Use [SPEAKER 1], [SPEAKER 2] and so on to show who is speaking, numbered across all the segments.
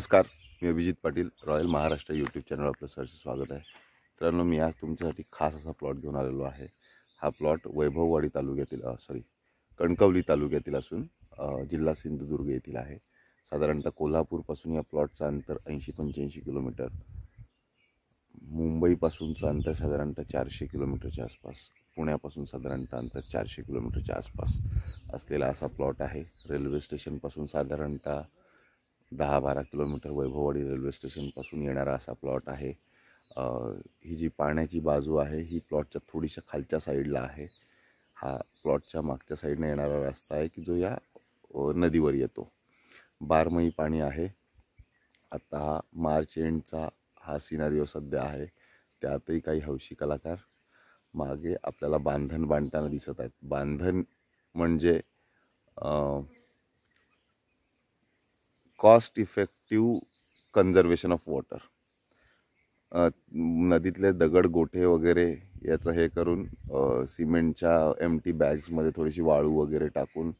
[SPEAKER 1] नमस्कार मी Abhijit Patil royal Maharashtra YouTube channel आपलं सरचं स्वागत आहे मित्रांनो मी आज तुमच्यासाठी खास असा प्लॉट घेऊन आलेलो आहे हा प्लॉट वैभववाडी तालुक्यातील सॉरी कणकवली तालुक्यातील असून जिल्हा सिंधुदुर्ग येथील आहे साधारणतः कोल्हापूरपासून या प्लॉटचं अंतर ऐंशी पंच्याऐंशी किलोमीटर मुंबईपासूनचं अंतर साधारणतः चारशे किलोमीटरच्या आसपास पुण्यापासून साधारणतः अंतर चारशे किलोमीटरच्या आसपास असलेला असा प्लॉट आहे रेल्वे स्टेशनपासून साधारणतः दहा बारा किलोमीटर वैभववाडी रेल्वे स्टेशनपासून येणारा असा प्लॉट आहे ही जी पाण्याची बाजू आहे ही प्लॉटच्या थोडीशा खालच्या साईडला आहे हा प्लॉटच्या मागच्या साईडने येणारा रस्ता आहे की जो या नदीवर येतो बारमई पाणी आहे आता हा मार्च एंडचा हा सिनारिओ सध्या आहे त्यातही काही हौशी कलाकार मागे आपल्याला बांधण बांधताना दिसत आहेत बांधण म्हणजे cost effective conservation of water नदीतले दगड गोठे वगैरे याचं हे करून सिमेंटच्या एम टी बॅग्समध्ये थोडीशी वाळू वगैरे टाकून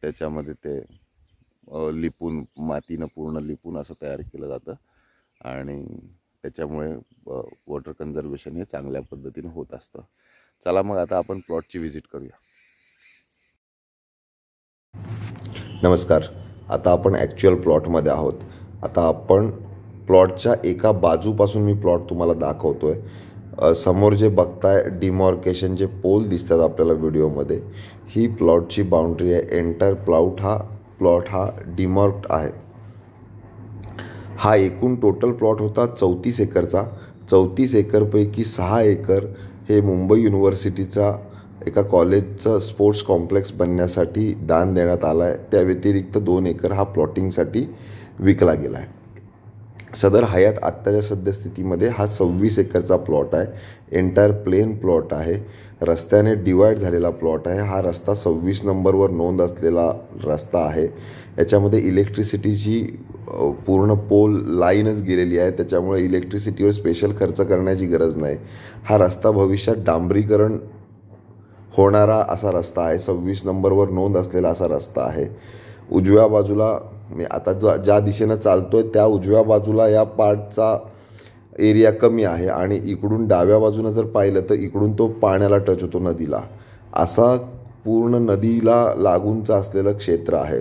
[SPEAKER 1] त्याच्यामध्ये ते लिपून मातीनं पूर्ण लिपून असं तयार केलं जातं आणि त्याच्यामुळे वॉटर कन्झर्वेशन हे चांगल्या पद्धतीने होत असतं चला मग आता आपण प्लॉटची व्हिजिट करूया
[SPEAKER 2] नमस्कार आता आपण ॲक्च्युअल प्लॉटमध्ये आहोत आता आपण प्लॉटच्या एका बाजूपासून मी प्लॉट तुम्हाला दाखवतो आहे समोर जे बघताय डिमॉर्केशन जे पोल दिसतात आपल्याला व्हिडिओमध्ये ही प्लॉटची बाउंड्री आहे एंटर प्लॉट हा प्लॉट हा डिमॉर्क्ड आहे हा एकूण टोटल प्लॉट होता चौतीस एकरचा चौतीस एकरपैकी सहा एकर हे मुंबई युनिव्हर्सिटीचा एका कॉलेजचं स्पोर्ट्स कॉम्प्लेक्स बनण्यासाठी दान देण्यात आला आहे त्या व्यतिरिक्त दोन एकर हा प्लॉटिंगसाठी विकला गेला आहे सदर हयात आत्ताच्या सद्यस्थितीमध्ये हा सव्वीस एकरचा प्लॉट आहे एंटायर प्लेन प्लॉट आहे रस्त्याने डिवाईड झालेला प्लॉट आहे हा रस्ता सव्वीस नंबरवर नोंद असलेला रस्ता आहे याच्यामध्ये इलेक्ट्रिसिटीची पूर्ण पोल लाईनच गेलेली आहे त्याच्यामुळे इलेक्ट्रिसिटीवर स्पेशल खर्च करण्याची गरज नाही हा रस्ता भविष्यात डांबरीकरण होणारा असा रस्ता आहे सव्वीस नंबरवर नोंद असलेला असा रस्ता आहे उजव्या बाजूला मी आता जो ज्या दिशेनं चालतो आहे त्या उजव्या बाजूला या पार्टचा एरिया कमी आहे आणि इकडून डाव्या बाजूनं जर पाहिलं तर इकडून तो पाण्याला टच होतो नदीला असा पूर्ण नदीला लागूनचा असलेलं क्षेत्र आहे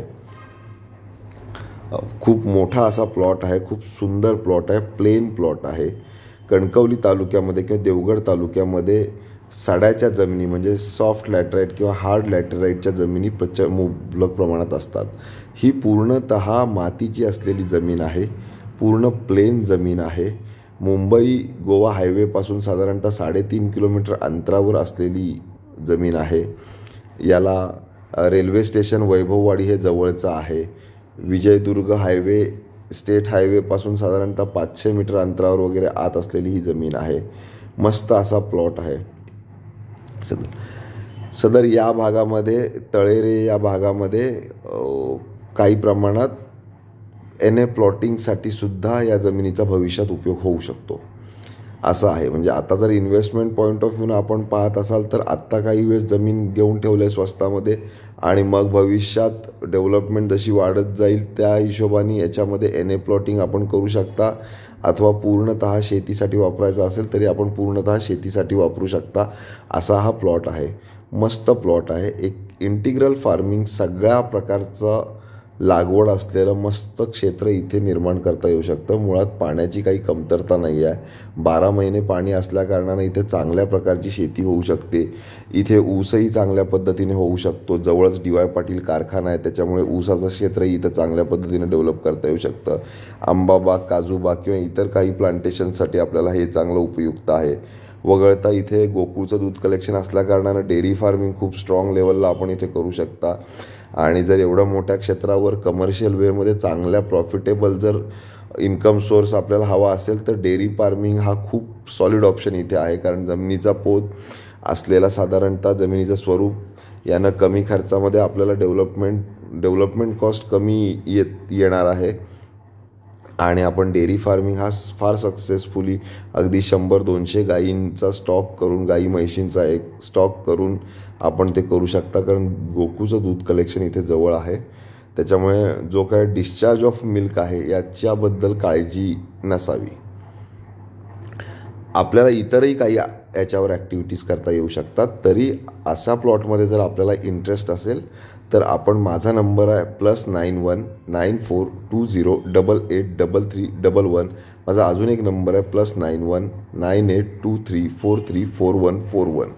[SPEAKER 2] खूप मोठा असा प्लॉट आहे खूप सुंदर प्लॉट आहे प्लेन प्लॉट आहे कणकवली तालुक्यामध्ये किंवा देवगड तालुक्यामध्ये सड्याच्या जमिनी म्हणजे सॉफ्ट लॅटराईट किंवा हार्ड लॅटराईटच्या जमिनी प्रच मुबलक प्रमाणात असतात ही पूर्णत मातीची असलेली जमीन आहे पूर्ण प्लेन जमीन आहे मुंबई गोवा हायवेपासून साधारणतः साडेतीन किलोमीटर अंतरावर असलेली जमीन आहे याला रेल्वे स्टेशन वैभववाडी हे जवळचं आहे विजयदुर्ग हायवे स्टेट हायवेपासून साधारणतः पाचशे मीटर अंतरावर वगैरे आत असलेली ही जमीन आहे मस्त असा प्लॉट आहे सदर सदर या भागामध्ये तळेरे या भागामध्ये काही प्रमाणात एन ए प्लॉटिंगसाठी सुद्धा या जमिनीचा भविष्यात उपयोग होऊ शकतो असं आहे म्हणजे आता जर इन्व्हेस्टमेंट पॉईंट ऑफ व्ह्यू आपण पाहत असाल तर आत्ता काही वेळेस जमीन घेऊन ठेवलं आहे स्वस्तामध्ये आणि मग भविष्यात डेव्हलपमेंट जशी वाढत जाईल त्या हिशोबाने याच्यामध्ये एन ए प्लॉटिंग आपण करू शकता अथवा पूर्णत शेतीसाठी वापरायचा असेल तरी आपण पूर्णत शेतीसाठी वापरू शकता असा हा प्लॉट आहे मस्त प्लॉट आहे एक इंटिग्रल फार्मिंग सगळ्या प्रकारचं लागवड असलेलं मस्त क्षेत्र इथे निर्माण करता येऊ शकतं मुळात पाण्याची काही कमतरता नाही आहे बारा महिने पाणी असल्याकारणानं इथे चांगल्या प्रकारची शेती होऊ शकते इथे ऊसही चांगल्या पद्धतीने होऊ शकतो जवळच डी वाय पाटील कारखाना आहे त्याच्यामुळे ऊसाचं क्षेत्रही इथं चांगल्या पद्धतीने डेव्हलप करता येऊ शकतं आंबाबाग काजूबाग किंवा इतर काही प्लांटेशनसाठी आपल्याला हे चांगलं उपयुक्त आहे वगळता इथे गोकुळचं दूध कलेक्शन असल्याकारणानं डेअरी फार्मिंग खूप स्ट्रॉंग लेवलला आपण इथे करू शकता आणि जर एवढ्या मोठ्या क्षेत्रावर कमर्शियल वेमध्ये चांगल्या प्रॉफिटेबल जर इन्कम सोर्स आपल्याला हवा असेल तर डेअरी फार्मिंग हा खूप सॉलिड ऑप्शन इथे आहे कारण जमिनीचा पोत असलेला साधारणतः जमिनीचं स्वरूप यानं कमी खर्चामध्ये आपल्याला डेव्हलपमेंट डेव्हलपमेंट कॉस्ट कमी येत येणार आहे आणि आपण डेअरी फार्मिंग हा फार सक्सेसफुली अगदी शंभर दोनशे गायींचा स्टॉक करून गाई म्हैशींचा एक स्टॉक करून आपण ते करू शकता कारण गोकूचं दूध कलेक्शन इथे जवळ आहे त्याच्यामुळे जो काय डिस्चार्ज ऑफ मिल्क आहे याच्याबद्दल काळजी नसावी आपल्याला इतरही काही याच्यावर ॲक्टिव्हिटीज करता येऊ शकतात तरी अशा प्लॉटमध्ये जर आपल्याला इंटरेस्ट असेल तर आपण माझा नंबर आहे plus nine one nine four two zero double eight double three double one माझा अजून एक नंबर आहे plus nine one nine eight two three four three four one four one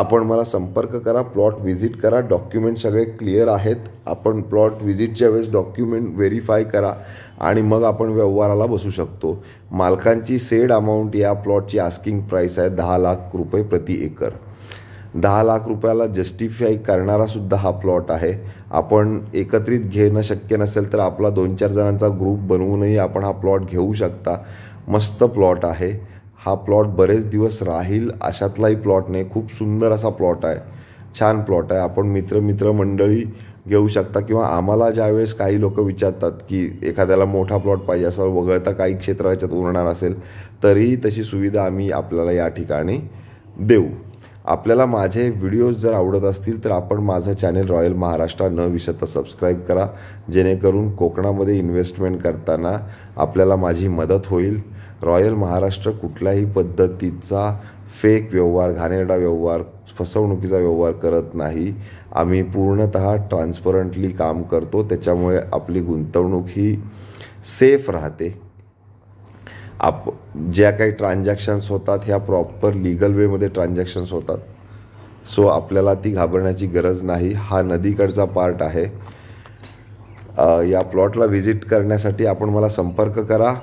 [SPEAKER 2] आपण मला संपर्क करा प्लॉट व्हिजिट करा डॉक्युमेंट सगळे क्लिअर आहेत आपण प्लॉट व्हिजिटच्या वेळेस डॉक्युमेंट व्हेरीफाय करा आणि मग आपण व्यवहाराला बसू शकतो मालकांची सेड अमाऊंट या प्लॉटची आस्किंग प्राईस आहे दहा लाख रुपये प्रति एकर दहा लाख रुपयाला जस्टिफाय सुद्धा हा प्लॉट आहे आपण एकत्रित घेणं शक्य नसेल तर आपला दोन चार जणांचा ग्रुप बनवूनही आपण हा प्लॉट घेऊ शकता मस्त प्लॉट आहे हा प्लॉट बरेच दिवस राहील अशातलाही प्लॉट नाही खूप सुंदर असा प्लॉट आहे छान प्लॉट आहे आपण मित्र मित्र मंडळी घेऊ शकता किंवा आम्हाला ज्यावेळेस काही लोक विचारतात की एखाद्याला मोठा प्लॉट पाहिजे असं वगळता काही क्षेत्र याच्यात उरणार असेल तरीही तशी सुविधा आम्ही आपल्याला या ठिकाणी देऊ आपल्याला माझे व्हिडिओज जर आवडत असतील तर आपण माझं चॅनेल रॉयल महाराष्ट्र न विसरता सबस्क्राईब करा जेणेकरून कोकणामध्ये इन्व्हेस्टमेंट करताना आपल्याला माझी मदत होईल रॉयल महाराष्ट्र कुठल्याही पद्धतीचा फेक व्यवहार घाणेरडा व्यवहार फसवणुकीचा व्यवहार करत नाही आम्ही पूर्णत ट्रान्सपरंटली काम करतो त्याच्यामुळे आपली गुंतवणूक ही सेफ राहते आप ज्या काही ट्रान्झॅक्शन्स होतात ह्या प्रॉपर लिगल वेमध्ये ट्रान्झॅक्शन्स होतात सो आपल्याला ती घाबरण्याची गरज नाही हा नदीकडचा पार्ट आहे या प्लॉटला व्हिजिट करण्यासाठी आपण मला संपर्क करा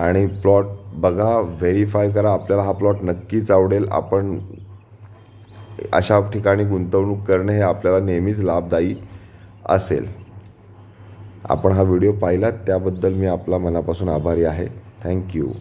[SPEAKER 2] आणि प्लॉट बघा व्हेरीफाय करा आपल्याला हा प्लॉट नक्कीच आवडेल आपण अशा ठिकाणी गुंतवणूक करणे हे आपल्याला नेहमीच लाभदायी असेल आपण हा व्हिडिओ पाहिलात त्याबद्दल मी आपला मनापासून आभारी आहे Thank you.